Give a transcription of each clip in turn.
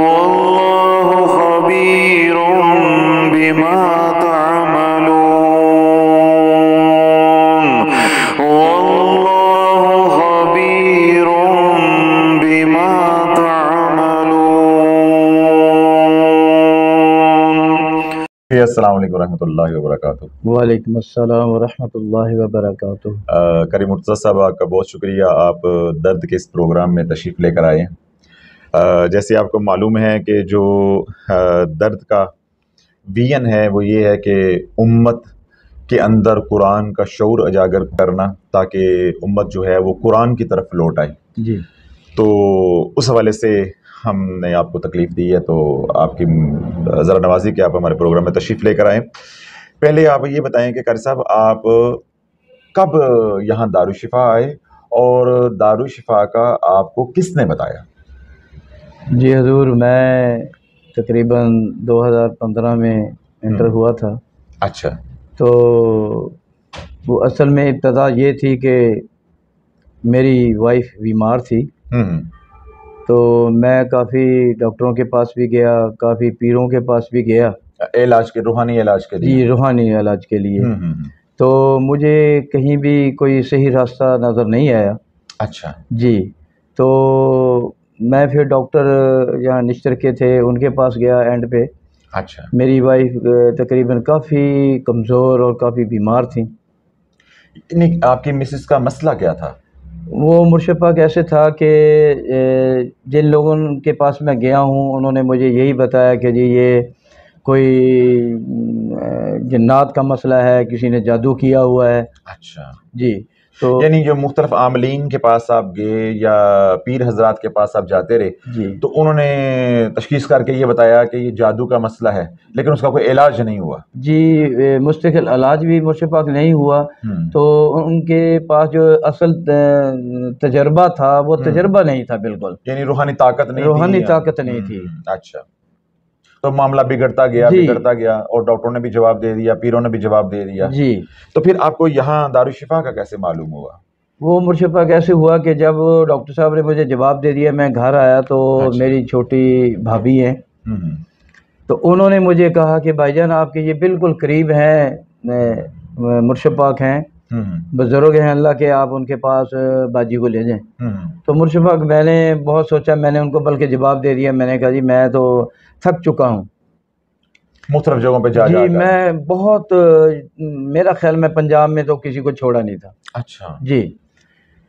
वालेकुम करीम uh, साहब आपका बहुत शुक्रिया आप uh, दर्द के इस प्रोग्राम में तशरीफ़ लेकर आए हैं जैसे आपको मालूम है कि जो दर्द का विजन है वो ये है कि उम्मत के अंदर कुरान का शौर उजागर करना ताकि उम्मत जो है वो कुरान की तरफ लौट आए जी तो उस हवाले से हमने आपको तकलीफ़ दी है तो आपकी ज़रा नवाजी के आप हमारे प्रोग्राम में तशरीफ़ लेकर आएँ पहले आप ये बताएं कि कर साहब आप कब यहाँ दारुशिफा आए और दारुशिफा का आपको किसने बताया जी हजूर मैं तकरीबन 2015 में इंटर हम्म। हुआ था अच्छा तो वो असल में इब्तदा ये थी कि मेरी वाइफ बीमार थी हम्म। तो मैं काफ़ी डॉक्टरों के पास भी गया काफ़ी पीरों के पास भी गया इलाज के रूहानी इलाज के लिए जी रूहानी इलाज के लिए हम्म, तो मुझे कहीं भी कोई सही रास्ता नज़र नहीं आया अच्छा जी तो मैं फिर डॉक्टर यहाँ निश्चर के थे उनके पास गया एंड पे अच्छा मेरी वाइफ तकरीबन काफ़ी कमज़ोर और काफ़ी बीमार थी नहीं आपकी मिसेस का मसला क्या था वो मुर्शद कैसे था कि जिन लोगों के पास मैं गया हूँ उन्होंने मुझे यही बताया कि जी ये कोई जन्नात का मसला है किसी ने जादू किया हुआ है अच्छा जी तो यानी जो मुख्तलिफ आमलीन के पास आप गए या पीर हजरात के पास आप जाते रहे तो उन्होंने तशखीस करके ये बताया कि ये जादू का मसला है लेकिन उसका कोई इलाज नहीं हुआ जी मुस्तकिल इलाज भी मुर्शद पाक नहीं हुआ हम्म। तो उनके पास जो असल तजर्बा था वो हम्म। तजर्बा नहीं था बिल्कुल यानी रूहानी ताकत नहीं रूहानी ताकत नहीं थी हम्म, अच्छा तो मामला बिगड़ता गया बिगड़ता गया और डॉक्टरों ने भी जवाब दे दिया पीरों ने भी जवाब दे दिया जी तो फिर आपको यहाँ दारुशिफा का कैसे मालूम हुआ वो मुरशफा कैसे हुआ कि जब डॉक्टर साहब ने मुझे जवाब दे दिया मैं घर आया तो अच्छा। मेरी छोटी भाभी हैं हम्म, हम्म। तो उन्होंने मुझे कहा कि भाईजान आपके ये बिल्कुल करीब हैं मुरशफाक हैं हम्म, बुज़ुर्ग हैं अल्लाह के आप उनके पास बाजी को ले जाएं तो मुरशफाक मैंने बहुत सोचा मैंने उनको बल्कि जवाब दे दिया मैंने कहा जी मैं तो थक चुका हूँ मुख्तलिफ जगहों पर जा जी जा, मैं बहुत मेरा ख्याल में पंजाब में तो किसी को छोड़ा नहीं था अच्छा जी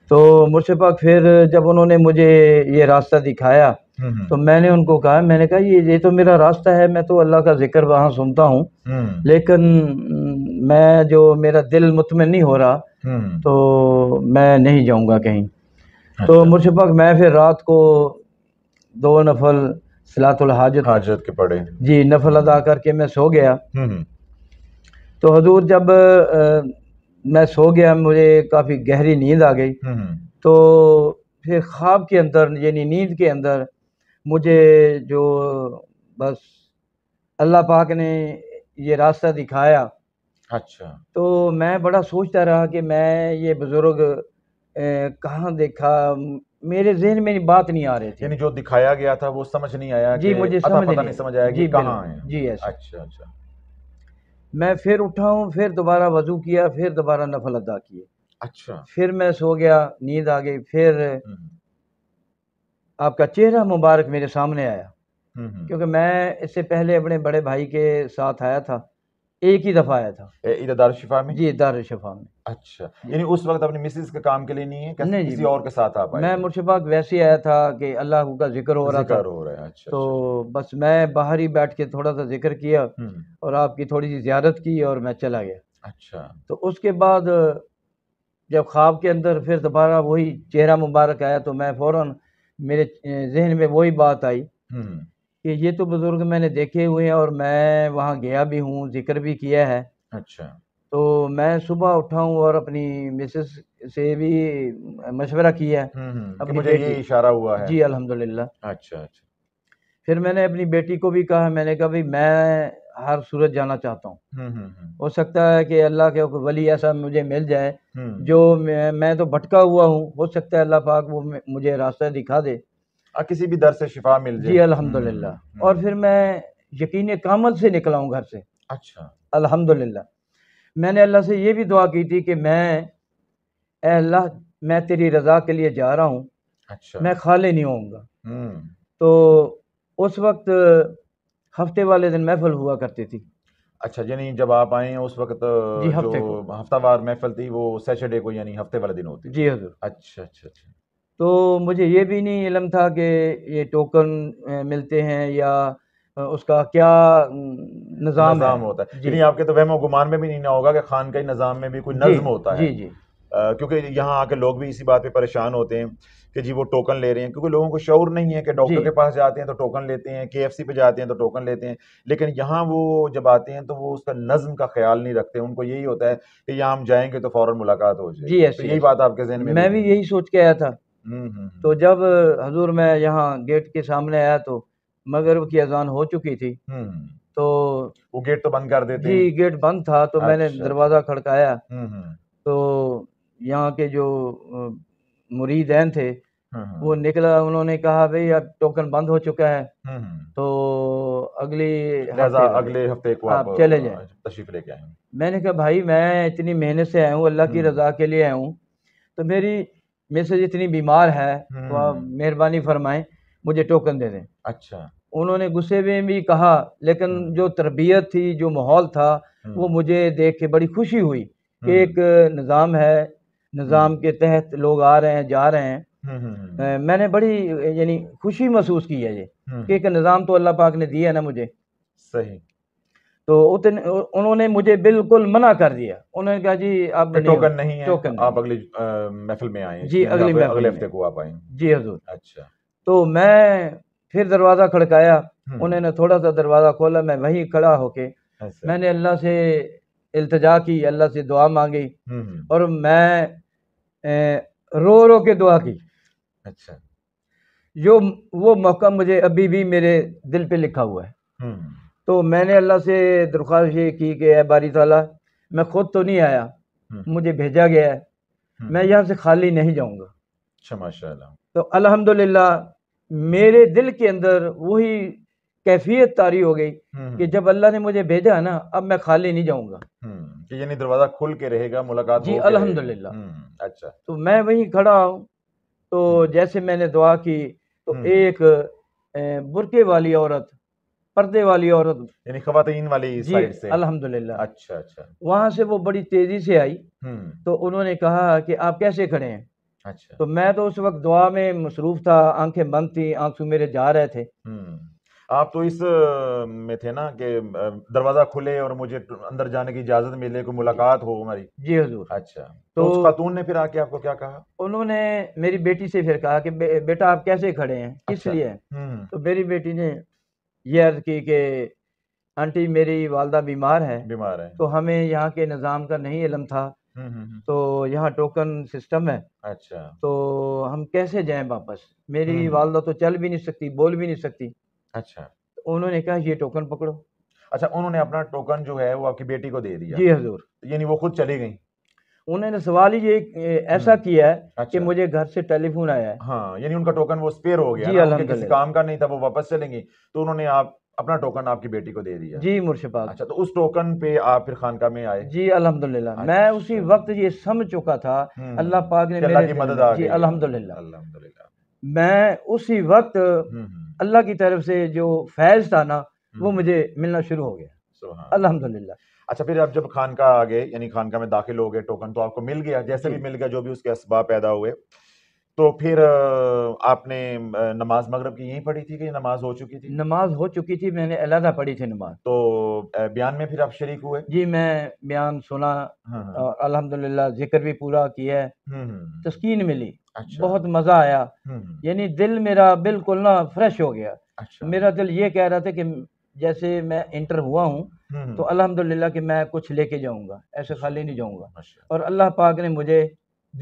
तो मुर्शे पाक फिर जब उन्होंने मुझे ये रास्ता दिखाया हम्म, हम्म। तो मैंने उनको कहा मैंने कहा ये ये तो मेरा रास्ता है मैं तो अल्लाह का जिक्र वहाँ सुनता हूँ हम्म। लेकिन मैं जो मेरा दिल मुतमिन नहीं हो रहा तो मैं नहीं जाऊँगा कहीं तो अच्छा। तो मुर्शद पाक मैं फिर रात को दो नफल सलातुल हाजत हाजत के पढ़े जी नफल अदा करके मैं सो गया हम्म, हम्म। तो हजूर जब आ, मैं सो गया मुझे काफ़ी गहरी नींद आ गई हम्म, तो फिर ख्वाब के अंदर यानी नींद के अंदर मुझे जो बस अल्लाह पाक ने ये रास्ता दिखाया अच्छा तो मैं बड़ा सोचता रहा कि मैं ये बुज़ुर्ग कहाँ देखा मेरे जहन में बात नहीं आ रही थी यानी जो दिखाया गया था वो समझ नहीं आया जी मुझे समझ नहीं समझ आया जी कहाँ है जी अच्छा अच्छा मैं फिर उठा हूँ फिर दोबारा वजू किया फिर दोबारा नफल अदा किए अच्छा फिर मैं सो गया नींद आ गई फिर हम्म। आपका चेहरा मुबारक मेरे सामने आया हम्म, हम्म। क्योंकि मैं इससे पहले अपने बड़े भाई के साथ आया था एक ही दफा आया था इधर दार शिफा में जी दार शिफा में अच्छा यानी उस वक्त अपनी मिसेस के काम के लिए नहीं है नहीं किसी और के साथ आप मैं मुर्शिफा वैसे आया था कि अल्लाह का जिक्र हो रहा था हो रहा है अच्छा तो अच्छा, अच्छा। बस मैं बाहर ही बैठ के थोड़ा सा जिक्र किया हम्म। और आपकी थोड़ी सी ज्यारत की और मैं चला गया अच्छा तो उसके बाद जब ख्वाब के अंदर फिर दोबारा वही चेहरा मुबारक आया तो मैं फौरन मेरे जहन में वही बात आई हम्म। कि ये तो बुज़ुर्ग मैंने देखे हुए हैं और मैं वहाँ गया भी हूँ ज़िक्र भी किया है अच्छा तो मैं सुबह उठा हूँ और अपनी मिसेस से भी मशवरा किया है हम्म, हम्म, कि अपनी मुझे ये इशारा हुआ है जी अल्हम्दुलिल्लाह अच्छा अच्छा फिर मैंने अपनी बेटी को भी कहा मैंने कहा भाई मैं हर सूरत जाना चाहता हूँ हम्म, हो सकता है कि अल्लाह के वली ऐसा मुझे मिल जाए जो मैं, मैं तो भटका हुआ हूँ हो सकता है अल्लाह पाक वो मुझे रास्ता दिखा दे किसी भी दर से शिफा मिल जाए जी अल्हम्दुलिल्लाह हम्म, हम्म। और फिर मैं यकीन कामल से निकला हूँ घर से अच्छा अल्हम्दुलिल्लाह मैंने अल्लाह से ये भी दुआ की थी कि मैं अल्लाह मैं तेरी रज़ा के लिए जा रहा हूँ अच्छा मैं खाले नहीं होऊंगा हम्म। तो उस वक्त हफ्ते वाले दिन महफल हुआ करती थी अच्छा यानी जब आप आए उस वक्त जी हफ्ते जो हफ्तावार महफल थी वो सैटरडे को यानी हफ्ते वाले दिन होती जी हजूर अच्छा अच्छा अच्छा तो मुझे ये भी नहीं इलम था कि ये टोकन मिलते हैं या उसका क्या निज़ाम निज़ाम होता है यानी आपके तो वह गुमान में भी नहीं ना होगा कि खान का निज़ाम में भी कोई नज़म होता है जी जी क्योंकि यहाँ आके लोग भी इसी बात पे परेशान होते हैं कि जी वो टोकन ले रहे हैं क्योंकि लोगों को शौर नहीं है कि डॉक्टर के पास जाते हैं तो टोकन लेते हैं के एफ पे जाते हैं तो टोकन लेते हैं लेकिन यहाँ वो जब आते हैं तो वो उसका नज्म का ख्याल नहीं रखते उनको यही होता है कि यहाँ हम जाएंगे तो फौरन मुलाकात हो जाए जी तो यही बात आपके जहन में मैं भी यही सोच के आया था हम्म, हम्म, हम्म। तो जब हजूर मैं यहाँ गेट के सामने आया तो मगरब की अजान हो चुकी थी तो वो गेट तो बंद कर देते जी गेट बंद था तो अच्छा। मैंने अच्छा। दरवाज़ा खड़काया तो यहाँ के जो मुरीद मुरीदैन थे वो निकला उन्होंने कहा भाई अब टोकन बंद हो चुका है तो अगली अगले हफ्ते को आप चले जाए तशरीफ लेके आए मैंने कहा भाई मैं इतनी मेहनत से आया हूँ अल्लाह की रजा के लिए आया हूँ तो मेरी मेरे से जितनी बीमार है तो आप हम्म। मेहरबानी फरमाएं मुझे टोकन दे दें अच्छा उन्होंने गुस्से में भी कहा लेकिन हम्म। जो तरबियत थी जो माहौल था हम्म। वो मुझे देख के बड़ी खुशी हुई कि एक निज़ाम है निज़ाम के तहत लोग आ रहे हैं जा रहे हैं मैंने बड़ी यानी खुशी महसूस की है ये कि एक निज़ाम तो अल्लाह पाक ने दिया है ना मुझे सही तो उतने उन्होंने मुझे बिल्कुल मना कर दिया उन्होंने कहा जी आप टोकन नहीं है टोकन आप अगली महफिल में आए जी अगली अगले हफ्ते को आप आए जी हजूर अच्छा तो मैं फिर दरवाज़ा खड़काया हम्म। उन्होंने थोड़ा सा दरवाज़ा खोला मैं वहीं खड़ा होके अच्छा। मैंने अल्लाह से इल्तजा की अल्लाह से दुआ मांगी हम्म, हम्म। और मैं रो रो के दुआ की अच्छा जो वो मौका मुझे अभी भी मेरे दिल पे लिखा हुआ है तो मैंने अल्लाह से दरख्वास्त ये की कि बारी ताला मैं खुद तो नहीं आया हम्म। मुझे भेजा गया है हम्म। मैं यहाँ से खाली नहीं जाऊँगा अच्छा माशा तो अल्हम्दुलिल्लाह मेरे दिल के अंदर वही कैफियत तारी हो गई हम्म, कि जब अल्लाह ने मुझे भेजा ना अब मैं खाली नहीं जाऊंगा कि यानी दरवाजा खुल के रहेगा मुलाकात जी अल्हम्दुलिल्लाह अच्छा तो मैं वहीं खड़ा हूँ तो जैसे मैंने दुआ की तो एक बुरके वाली औरत पर्दे वाली औरत यानी खातन वाली जी अल्हम्दुलिल्लाह अच्छा अच्छा वहां से वो बड़ी तेजी से आई हम्म। तो उन्होंने कहा कि आप कैसे खड़े हैं अच्छा तो मैं तो उस वक्त दुआ में मसरूफ था आंखें बंद थी आंसू मेरे जा रहे थे हम्म। आप तो इस में थे ना कि दरवाजा खुले और मुझे अंदर जाने की इजाजत मिले कोई मुलाकात हो हमारी जी हजूर अच्छा तो, तो खातून ने फिर आके आपको क्या कहा उन्होंने मेरी बेटी से फिर कहा कि बे, बेटा आप कैसे खड़े हैं किस अच्छा, लिए हम्म। तो मेरी बेटी ने ये अर्ज की कि आंटी मेरी वालदा बीमार है बीमार है तो हमें यहाँ के निज़ाम का नहीं इलम था हम्म, हम्म, हम्म। तो यहाँ टोकन सिस्टम है अच्छा तो हम कैसे जाएं वापस मेरी वालदा तो चल भी नहीं सकती बोल भी नहीं सकती अच्छा तो उन्होंने कहा ये टोकन पकड़ो अच्छा उन्होंने अपना टोकन जो है वो आपकी बेटी को दे दिया जी हजूर यानी वो खुद चली गई उन्होंने सवाल ही ये ऐसा हम्म। किया है अच्छा। कि मुझे घर से टेलीफोन आया है हाँ यानी उनका टोकन वो स्पेयर हो गया जी ना, किसी काम का नहीं था वो वापस चलेंगे तो उन्होंने आप अपना टोकन आपकी बेटी को दे दिया जी मुर्शिपाल अच्छा तो उस टोकन पे आप फिर खानका में आए जी अल्हम्दुलिल्लाह अच्छा। मैं अच्छा, उसी अच्छा। वक्त ये समझ चुका था हम्म, हम्म। अल्लाह पाक ने मेरे की मदद आ गई अल्हम्दुलिल्लाह अल्हम्दुलिल्लाह मैं उसी वक्त अल्लाह की तरफ से जो फैज था ना वो मुझे मिलना शुरू हो गया अल्हम्दुलिल्लाह अच्छा फिर आप जब खानका आ गए यानी खानका में दाखिल हो गए टोकन तो आपको मिल गया जैसे भी मिल गया जो भी उसके असबा पैदा हुए तो फिर आपने नमाज मगरब की यहीं पढ़ी थी कि नमाज हो चुकी थी नमाज हो चुकी थी मैंने अलहदा पढ़ी थी नमाज तो बयान में फिर आप शरीक हुए जी मैं बयान सुना हाँ, हाँ। और अल्हम्दुलिल्लाह जिक्र भी पूरा किया हम्म, हम्म, हम्म। तस्कीन मिली अच्छा। बहुत मज़ा आया यानी दिल मेरा बिल्कुल ना फ्रेश हो गया अच्छा। मेरा दिल ये कह रहा था कि जैसे मैं इंटर हुआ हूँ हम्म। तो अल्हम्दुलिल्लाह कि मैं कुछ लेके जाऊंगा ऐसे खाली नहीं जाऊंगा अच्छा। और अल्लाह पाक ने मुझे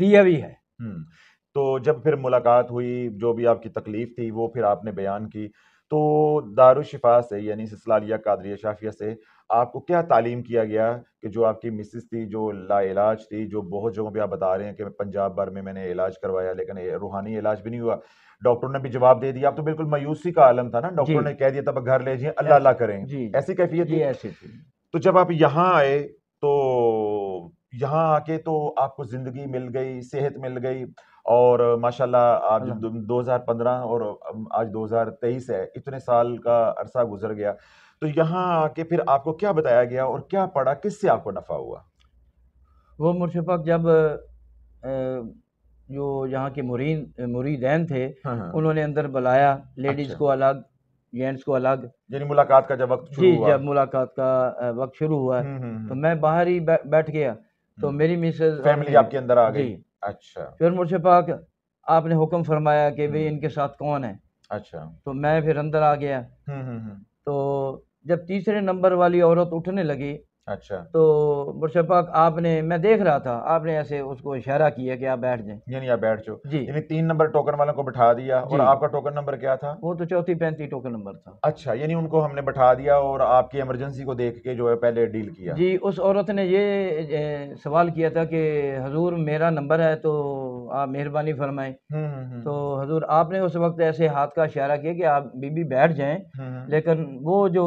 दिया भी है हम्म, तो जब फिर मुलाकात हुई जो भी आपकी तकलीफ थी वो फिर आपने बयान की तो दारुशिफा से यानी सिसलालिया कादरिया शाफिया से आपको क्या तालीम किया गया कि जो आपकी मिसिस थी जो ला इलाज थी जो बहुत जगहों पर आप बता रहे हैं कि पंजाब भर में मैंने इलाज करवाया लेकिन रूहानी इलाज भी नहीं हुआ डॉक्टर ने भी जवाब दे दिया आप तो बिल्कुल मायूसी का आलम था ना डॉक्टर ने कह दिया था घर ले जाइए अल्लाह अल्लाह करें ऐसी कैफियत थी ऐसी थी तो जब आप यहाँ आए तो यहाँ आके तो आपको जिंदगी मिल गई सेहत मिल गई और माशाल्लाह आप हाँ। हजार पंद्रह और आज दो हजार तेईस है इतने साल का अरसा गुजर गया तो यहाँ आके फिर आपको क्या बताया गया और क्या पढ़ा किससे आपको नफ़ा हुआ वो मुर्शफक जब जो यहाँ के मुरीन मुरीदैन थे हाँ, हाँ। उन्होंने अंदर बुलाया लेडीज़ अच्छा। को अलग जेंट्स को अलग यानी मुलाकात का जब वक्त जी हुआ। जब मुलाकात का वक्त शुरू हुआ हम्म, हम्म, हम्म। तो मैं बाहर ही बैठ गया तो मेरी मिसेज फैमिली आपके अंदर आ गई अच्छा फिर मुर्शे पाक आपने हुक्म फरमाया कि भाई इनके साथ कौन है अच्छा तो मैं फिर अंदर आ गया तो जब तीसरे नंबर वाली औरत उठने लगी अच्छा तो मुर्शद पाक आपने मैं देख रहा था आपने ऐसे उसको इशारा किया कि आप बैठ जाएं यानी आप बैठ जाओ जी यानी तीन नंबर टोकन वालों को बैठा दिया और आपका टोकन नंबर क्या था वो तो चौथी पैंतीस टोकन नंबर था अच्छा यानी उनको हमने बैठा दिया और आपकी इमरजेंसी को देख के जो है पहले डील किया जी उस औरत ने ये सवाल किया था कि हजूर मेरा नंबर है तो आप मेहरबानी फरमाएं हम्म, हम्म, हम्म। तो हजूर आपने उस वक्त ऐसे हाथ का इशारा किया कि आप बीबी बैठ जाएं लेकिन वो जो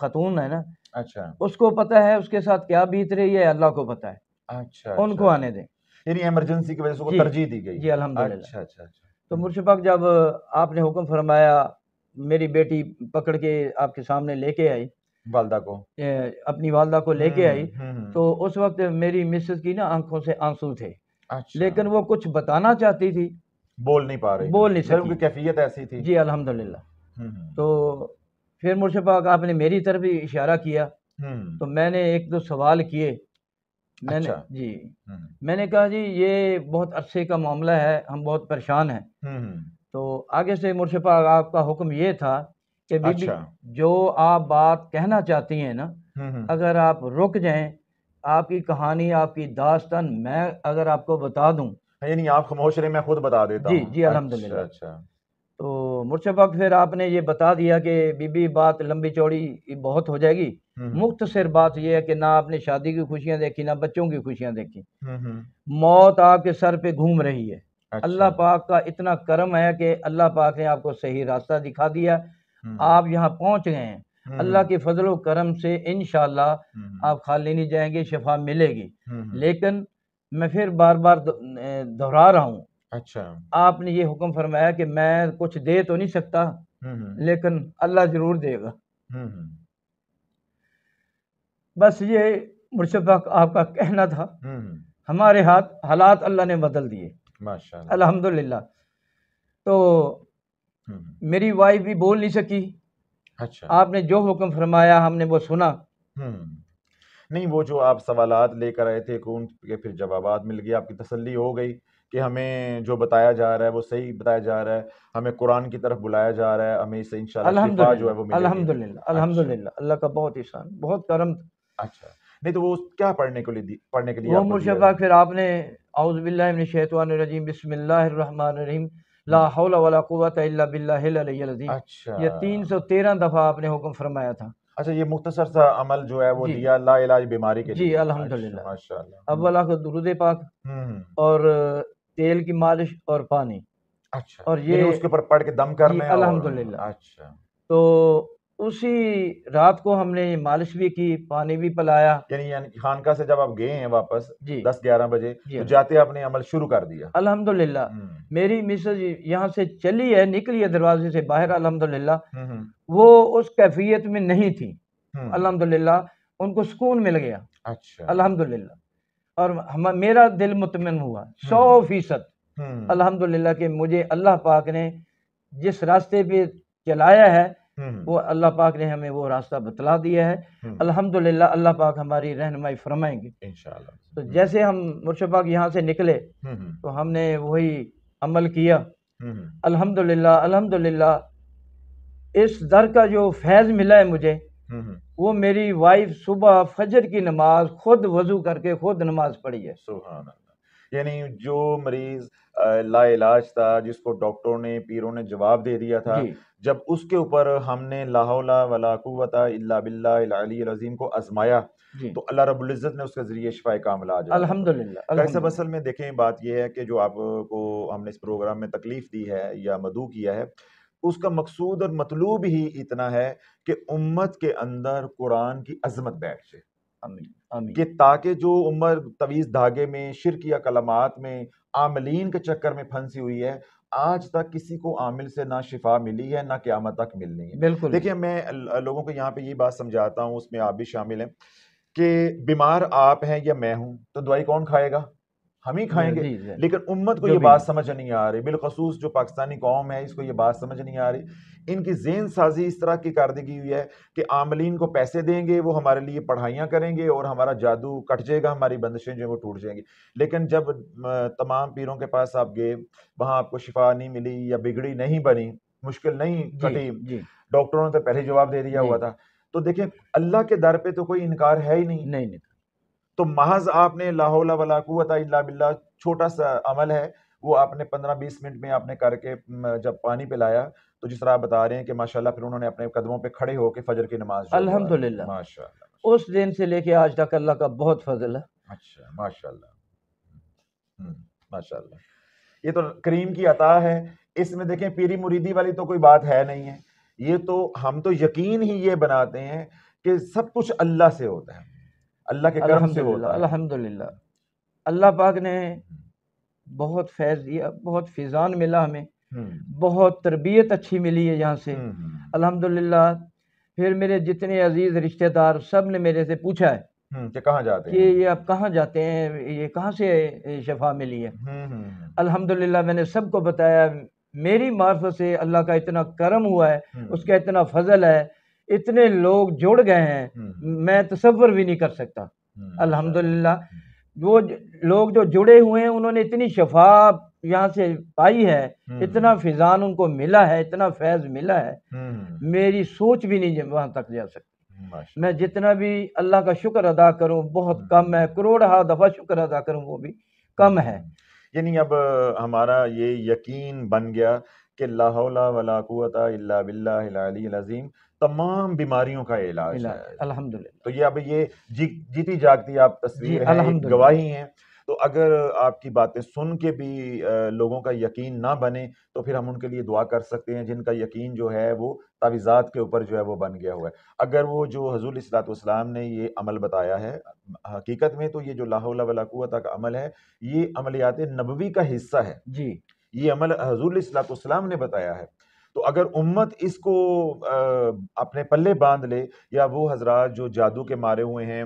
खतून है ना अच्छा उसको पता है उसके साथ क्या बीत रही है अल्लाह को पता है अच्छा, अच्छा। उनको आने दें यानी इमरजेंसी की वजह से तरजीह दी गई जी अल्हम्दुलिल्लाह अच्छा, अच्छा अच्छा तो मुर्शफाक जब आपने हुक्म फरमाया मेरी बेटी पकड़ के आपके सामने लेके आई वालदा को अपनी वालदा को लेके आई तो उस वक्त मेरी मिसेस की ना आंखों से आंसू थे अच्छा। लेकिन वो कुछ बताना चाहती थी बोल नहीं पा रही बोल नहीं मतलब सकती कैफियत ऐसी थी जी अल्हम्दुलिल्लाह हम्म, हम्म। तो फिर मुर्शद पाक आपने मेरी तरफ ही इशारा किया हम्म। तो मैंने एक दो सवाल किए मैंने अच्छा। जी मैंने कहा जी ये बहुत अरसे का मामला है हम बहुत परेशान हैं तो आगे से मुर्शे पाक आपका हुक्म ये था कि अच्छा। जो आप बात कहना चाहती हैं ना अगर आप रुक जाएं आपकी कहानी आपकी दास्तान मैं अगर आपको बता दूँ यानी आप खामोश रहे मैं खुद बता देता जी जी अलहमदिल्ला अच्छा, अच्छा, तो मुर्शे मुर्शफा फिर आपने ये बता दिया कि बीबी बात लंबी चौड़ी बहुत हो जाएगी हम्म, हम्म। सिर बात यह है कि ना आपने शादी की खुशियां देखी ना बच्चों की खुशियां देखी हम्म, मौत आपके सर पे घूम रही है अच्छा। अल्लाह पाक का इतना कर्म है कि अल्लाह पाक ने आपको सही रास्ता दिखा दिया आप यहाँ पहुंच गए हैं अल्लाह हम्म। के फजल करम से इन हम्म। आप नहीं जाएंगे शफा मिलेगी हम्म, लेकिन मैं फिर बार बार दोहरा रहा हूँ अच्छा आपने ये हुक्म फरमाया कि मैं कुछ दे तो नहीं सकता लेकिन अल्लाह जरूर देगा बस ये मुर्शद आपका कहना था हमारे हाथ हालात अल्लाह ने बदल दिए अल्हम्दुलिल्लाह तो मेरी वाइफ भी बोल नहीं सकी अच्छा आपने जो हुक्म फरमाया हमने वो सुना हम्म। नहीं वो जो आप सवाल लेकर आए थे के फिर जवाब मिल गए आपकी तसल्ली हो गई कि हमें जो बताया जा रहा है वो सही बताया जा रहा है हमें कुरान की तरफ बुलाया जा रहा है हमें इससे इंशाल्लाह जो है वो अल्हम्दुलिल्लाह अच्छा। अल्हम्दुलिल्लाह अल्लाह का बहुत ईशान बहुत करम अच्छा नहीं तो वो क्या पढ़ने को लिए पढ़ने के लिए वो मुर्शद फिर आपने रजीम आउज़बिल्लाशैतवानरजीम रहीम अच्छा। तीन सौ तेरह दफ़ा आपने हुक्म फरमाया था अच्छा ये मुख्तसर सा अमल जो है वो दिया ला इलाज बीमारी के जी अलहमदिल्ला अच्छा, अब वाला पाक हम्म, हम्म। और तेल की मालिश और पानी अच्छा और ये उसके ऊपर पढ़ के दम कर है अच्छा तो उसी रात को हमने मालिश भी की पानी भी पलाया यानी यानी खानका से जब आप गए हैं वापस जी दस ग्यारह बजे तो हाँ। जाते आपने अमल शुरू कर दिया अल्हम्दुलिल्लाह हम्म। मेरी मिसेज यहाँ से चली है निकली है दरवाजे से बाहर अल्हम्दुलिल्लाह हम्म, हम्म। वो उस कैफियत में नहीं थी अल्हम्दुलिल्लाह उनको सुकून मिल गया अच्छा अल्हम्दुलिल्लाह और मेरा दिल मुतमिन हुआ सौ फीसद अल्हम्दुलिल्लाह के मुझे अल्लाह पाक ने जिस रास्ते पे चलाया है हम्म। वो अल्लाह पाक ने हमें वो रास्ता बतला दिया है हम्म। अल्हम्दुलिल्लाह अल्लाह पाक हमारी रहनमाई फरमाएंगे तो जैसे हम मुर्शद पाक यहाँ से निकले हम्म, तो हमने वही अमल किया अल्हम्दुलिल्लाह अल्हम्दुलिल्लाह इस दर का जो फैज़ मिला है मुझे वो मेरी वाइफ सुबह फजर की नमाज खुद वजू करके खुद नमाज पढ़ी है यानी जो मरीज लाइलाज था जिसको डॉक्टरों ने पीरों ने जवाब दे दिया था जब उसके ऊपर हमने लाहौला वाला इल्ला बिल्ला अजीम को आजमाया तो अल्लाह रबुल्ज़त ने उसके ज़रिए शफा कामला आ अल्हम्दुलिल्लाह असल में देखें बात यह है कि जो आपको हमने इस प्रोग्राम में तकलीफ़ दी है या मदू किया है उसका मकसूद और मतलूब ही इतना है कि उम्मत के अंदर कुरान की अजमत बैठ जाए कि ताकि जो उम्र तवीज़ धागे में शिरक या कलमात में आमलीन के चक्कर में फंसी हुई है आज तक किसी को आमिल से ना शिफा मिली है ना क्यामत तक मिलनी है बिल्कुल देखिए मैं लोगों को यहाँ पे ये बात समझाता हूँ उसमें आप भी शामिल हैं कि बीमार आप हैं या मैं हूँ तो दवाई कौन खाएगा हम ही खाएंगे लेकिन उम्मत को ये बात समझ नहीं आ रही बिलखसूस जो पाकिस्तानी कौम है इसको ये बात समझ नहीं आ रही इनकी जेन साजी इस तरह की कारदगी हुई है कि आमलिन को पैसे देंगे वो हमारे लिए पढ़ाइयाँ करेंगे और हमारा जादू कट जाएगा हमारी बंदिशें जो है वो टूट जाएंगी लेकिन जब तमाम पीरों के पास आप गए वहाँ आपको शिफा नहीं मिली या बिगड़ी नहीं बनी मुश्किल नहीं कटी डॉक्टरों ने तो पहले जवाब दे दिया हुआ था तो देखिये अल्लाह के दर पे तो कोई इनकार है ही नहीं नहीं तो महज आपने लाहौला वाला कुत बिल्ला छोटा सा अमल है वो आपने पंद्रह बीस मिनट में आपने करके जब पानी पिलाया तो जिस तरह आप बता रहे हैं कि माशाल्लाह फिर उन्होंने अपने कदमों पे खड़े होकर फजर की नमाज अल्हम्दुलिल्लाह माशाल्लाह उस दिन से लेके आज तक अल्लाह का बहुत फजल है अच्छा माशाल्लाह हम्म, माशाल्लाह ये तो करीम की अता है इसमें देखें पीरी मुरीदी वाली तो कोई बात है नहीं है ये तो हम तो यकीन ही ये बनाते हैं कि सब कुछ अल्लाह से होता है अल्लाह के करम से होता है अल्हम्दुलिल्लाह अल्लाह पाक ने बहुत फैज़ दिया बहुत फिजान मिला हमें हम्म। बहुत तरबियत अच्छी मिली है यहाँ से हम्म, हम्म। अल्हम्दुलिल्लाह फिर मेरे जितने अजीज़ रिश्तेदार सब ने मेरे से पूछा है कि कहाँ जाते कि ये आप कहाँ जाते हैं ये कहाँ से शफा मिली है अल्हम्दुलिल्लाह मैंने सबको बताया मेरी मार्फत से अल्लाह का इतना करम हुआ है उसका इतना फजल है इतने लोग जुड़ गए हैं हम्म। मैं तस्वर भी नहीं कर सकता हम्म, अच्छा। अल्हम्दुलिल्लाह हम्म। वो लोग जो जुड़े हुए हैं उन्होंने इतनी शफा यहाँ से पाई है इतना फिजान उनको मिला है इतना फैज मिला है मेरी सोच भी नहीं वहाँ तक जा सकती मैं जितना भी अल्लाह का शुक्र अदा करूँ बहुत कम है करोड़ हा दफ़ा शुक्र अदा करूँ वो भी कम है यानी अब हमारा ये यकीन बन गया कि लाहौला वला बिल्ला अजीम तमाम बीमारियों का इलाज, इलाज तो ये अब ये जी, जीती जागती आप तस्वीर गवाही हैं तो अगर आपकी बातें सुन के भी लोगों का यकीन ना बने तो फिर हम उनके लिए दुआ कर सकते हैं जिनका यकीन जो है वो तावीज़ात के ऊपर जो है वो बन गया हुआ है अगर वो जो हजूल सलाम ने ये अमल बताया है हकीकत में तो ये जो लाहौलावलाकुत का अमल है ये अमलियात नबवी का हिस्सा है जी ये अमल हजूल सलाम ने बताया है तो अगर उम्मत इसको अपने पल्ले बांध ले या वो हजरात जो जादू के मारे हुए हैं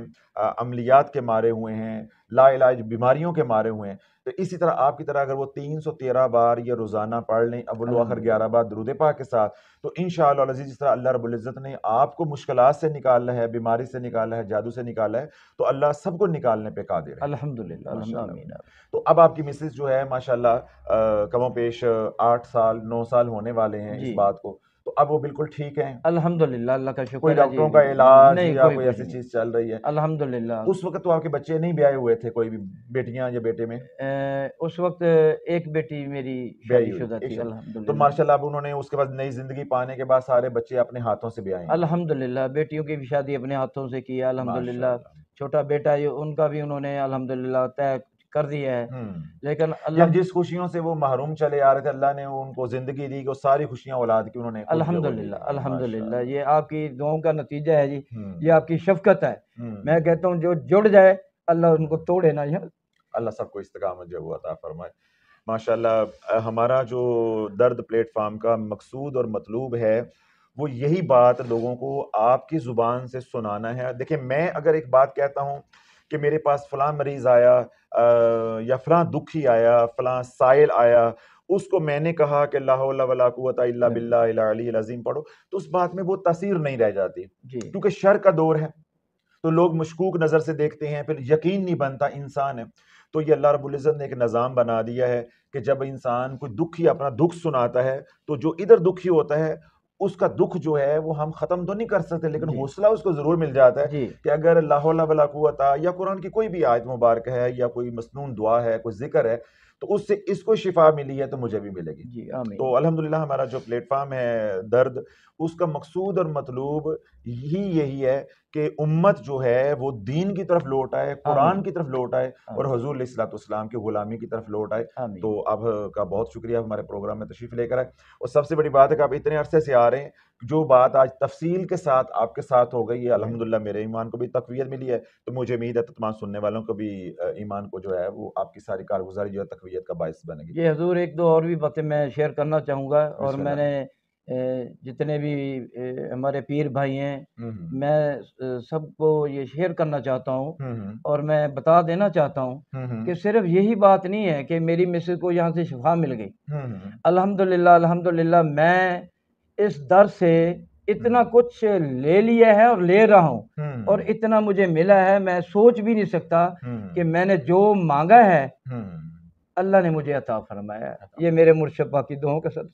अमलियात के मारे हुए हैं लाइलाज बीमारियों के मारे हुए हैं तो इसी तरह आपकी तरह अगर वो तीन सौ तेरह बार ये रोज़ाना पढ़ लें अब आखिर हाँ। ग्यारह बार दरुद पा के साथ तो इन शजीज़ जिस तरह अल्लाह रबुल्ज़त ने आपको मुश्किल से निकाला है बीमारी से निकाला है जादू से निकाला है तो अल्लाह सबको निकालने पर कादिर है अल्हम्दुलिल्लाह तो अब आपकी मिसेज जो है माशाल्लाह कमोपेश आठ साल नौ साल होने वाले हैं इस बात को तो अब वो बिल्कुल ठीक है अल्हम्दुलिल्लाह अल्लाह का शुक्र कोई डॉक्टरों का इलाज नहीं, या कोई, ऐसी चीज चल रही है अल्हम्दुलिल्लाह उस वक्त तो आपके बच्चे नहीं ब्याह हुए थे कोई भी बेटियां या बेटे में ए, उस वक्त एक बेटी मेरी शादीशुदा थी तो माशाल्लाह अब उन्होंने उसके बाद नई जिंदगी पाने के बाद सारे बच्चे अपने हाथों से ब्याह अलहमदुल्ला बेटियों की भी शादी अपने हाथों से किया अलहमदुल्ला छोटा बेटा उनका भी उन्होंने अलहमदुल्ला तय कर दिए हैं हम्म। लेकिन अल्लाह जिस खुशियों से वो महरूम चले आ रहे थे अल्लाह ने उनको ज़िंदगी दी और सारी खुशियाँ औलाद की उन्होंने अल्हम्दुलिल्लाह अल्हम्दुलिल्लाह ये आपकी दुआओं का नतीजा है जी हम्म। ये आपकी शफकत है हम्म। मैं कहता हूँ जो जुड़ जाए अल्लाह उनको तोड़े ना यहाँ अल्लाह सबको इस्तकाम जो हुआ था फरमाए माशाल्लाह हमारा जो दर्द प्लेटफॉर्म का मकसूद और मतलूब है वो यही बात लोगों को आपकी ज़ुबान से सुनाना है देखिये मैं अगर एक बात कहता हूँ कि मेरे पास फलां मरीज़ आया या फलां दुखी आया फलां साइल आया उसको मैंने कहा कि लाहौला हाँ। पढ़ो तो उस बात में वो तसीर नहीं रह जाती क्योंकि शर का दौर है तो लोग मशकूक नज़र से देखते हैं फिर यकीन नहीं बनता इंसान है तो ये अल्लाह रबुल्ज़त ने एक निज़ाम बना दिया है कि जब इंसान कोई दुखी अपना दुख सुनाता है तो जो इधर दुखी होता है उसका दुख जो है वो हम खत्म तो नहीं कर सकते लेकिन हौसला उसको जरूर मिल जाता है कि अगर लाहौला वला कुता या कुरान की कोई भी आयत मुबारक है या कोई मसनून दुआ है कोई जिक्र है तो उससे इसको शिफा मिली है तो मुझे भी मिलेगी जी, तो अल्हम्दुलिल्लाह हमारा जो प्लेटफॉर्म है दर्द उसका मकसूद और मतलूब ही यही है कि उम्मत जो है वो दीन की तरफ लौट आए कुरान की तरफ लौट आए और हजूर सलाम की गुलामी की तरफ लौट आए तो अब का बहुत शुक्रिया हमारे प्रोग्राम में तशरीफ लेकर आए और सबसे बड़ी बात है कि आप इतने अरसे से आ रहे हैं जो बात आज तफसील के साथ आपके साथ हो गई है अलहमदिल्ला मेरे ईमान को भी तकवीत मिली है तो मुझे उम्मीद है तमाम सुनने वालों को भी ईमान को जो है वो आपकी सारी कारगुजारी जो है तकवीत का बायस बनेगी ये हजूर एक दो और भी बातें मैं शेयर करना चाहूँगा और मैंने जितने भी हमारे पीर भाई हैं मैं सबको ये शेयर करना चाहता हूँ और मैं बता देना चाहता हूँ कि सिर्फ यही बात नहीं है कि मेरी मिसेज को यहाँ से शफा मिल गई अल्हम्दुलिल्लाह अल्हम्दुलिल्लाह मैं इस दर से इतना कुछ ले लिया है और ले रहा हूँ और इतना मुझे मिला है मैं सोच भी नहीं सकता कि मैंने जो मांगा है अल्लाह ने मुझे अता फरमाया ये मेरे मुर्शद बाकी दोहों के साथ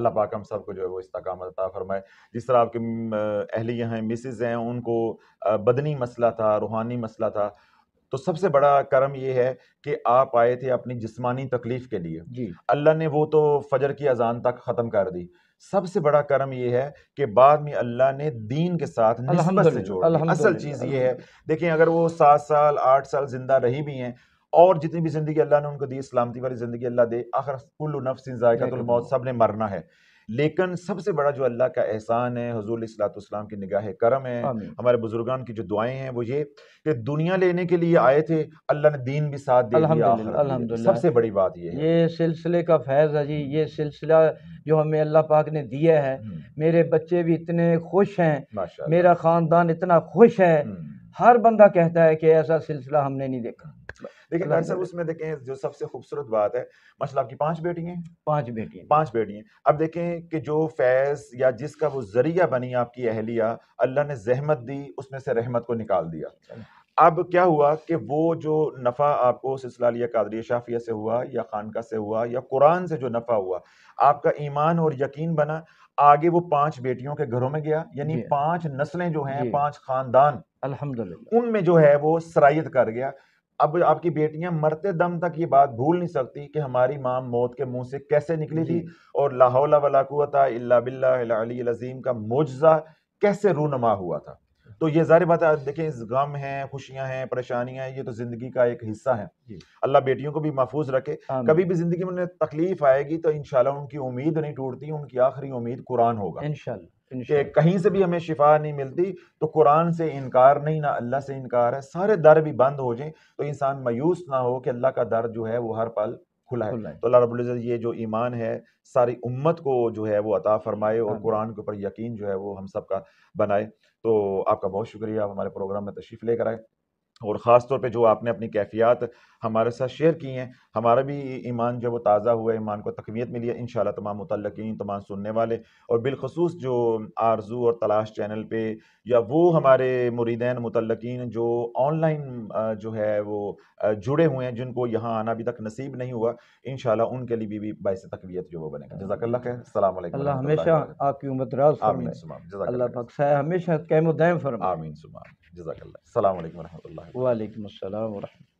अल्लाह पाक हम सब को जो है वो इस्तकाम अता फरमाए जिस तरह आपके अहलिया हैं मिसिज़ हैं उनको बदनी मसला था रूहानी मसला था तो सबसे बड़ा करम ये है कि आप आए थे अपनी जिसमानी तकलीफ के लिए अल्लाह ने वो तो फजर की अजान तक ख़त्म कर दी सबसे बड़ा करम ये है कि बाद में अल्लाह ने दीन के साथ से जोड़ा असल चीज़ ये है देखिए अगर वो सात साल आठ साल जिंदा रही भी हैं और जितनी भी जिंदगी अल्लाह ने उनको दी सलामती वाली जिंदगी अल्लाह दे आखिर कुल नफ्स मौत सब ने मरना है लेकिन सबसे बड़ा जो अल्लाह का एहसान है हजूल सलाम की निगाह करम है हमारे बुजुर्गान की जो दुआएं हैं वो ये कि दुनिया लेने के लिए आए थे अल्लाह ने दीन भी साथ दिया सबसे बड़ी बात ये है। ये सिलसिले का फैज़ है जी ये सिलसिला जो हमें अल्लाह पाक ने दिया है हम्म। मेरे बच्चे भी इतने खुश हैं मेरा ख़ानदान इतना खुश है हम्म। हर बंदा कहता है कि ऐसा सिलसिला हमने नहीं देखा लेकिन घर साहब उसमें देखें जो सबसे खूबसूरत बात है माशा आपकी पांच बेटी हैं पांच बेटी हैं पांच बेटी हैं अब देखें कि जो फैज या जिसका वो जरिया बनी आपकी अहलिया अल्लाह ने जहमत दी उसमें से रहमत को निकाल दिया अब क्या हुआ कि वो जो नफ़ा आपको सिलसिला लिया कादरी शाफिया से हुआ या खानका से हुआ या कुरान से जो नफ़ा हुआ आपका ईमान और यकीन बना आगे वो पांच बेटियों के घरों में गया यानी पांच नस्लें जो हैं पांच खानदान अल्हम्दुलिल्लाह उनमें जो है वो सरायत कर गया अब आपकी बेटियां मरते दम तक ये बात भूल नहीं सकती कि हमारी माँ मौत के मुंह से कैसे निकली थी और लाहौला वलाकुता इल्ला बिल्लाजीम का मुजजा कैसे रूनमा हुआ था तो ये जारी बात है देखें इस गम है खुशियां हैं परेशानियां हैं ये तो ज़िंदगी का एक हिस्सा है अल्लाह बेटियों को भी महफूज रखे कभी भी ज़िंदगी में उन्हें तकलीफ आएगी तो इनशाला उनकी उम्मीद नहीं टूटती उनकी आखिरी उम्मीद कुरान होगा इन कि कहीं से भी हमें शिफा नहीं मिलती तो कुरान से इनकार नहीं ना अल्लाह से इनकार है सारे दर भी बंद हो जाए तो इंसान मायूस ना हो कि अल्लाह का दर जो है वो हर पल खुला है तो अल्लाह रबुल्ज़त ये जो ईमान है सारी उम्मत को जो है वो अता फरमाए और हाँ कुरान के ऊपर यकीन जो है वो हम सब का बनाए तो आपका बहुत शुक्रिया आप हमारे प्रोग्राम में तशरीफ़ लेकर आए और ख़ास तौर पे जो आपने अपनी कैफियत हमारे साथ शेयर की हैं हमारा भी ईमान जो वो ताज़ा हुआ ईमान को तकवीत मिली है इन तमाम मतलकिन तमाम सुनने वाले और बिलखसूस जो आरजू और तलाश चैनल पे या वो हमारे मुरीदैन मतलकिन जो ऑनलाइन जो है वो जुड़े हुए हैं जिनको यहाँ आना अभी तक नसीब नहीं हुआ इन शाला उनके लिए भी, भी बायस तकवीत जो वो बनेगा जजाकल्ला हमेशा आपकी उम्र आमीन सुबह हमेशा आमीन सुबह جزاك الله السلام عليكم ورحمه الله وعليكم السلام ورحمه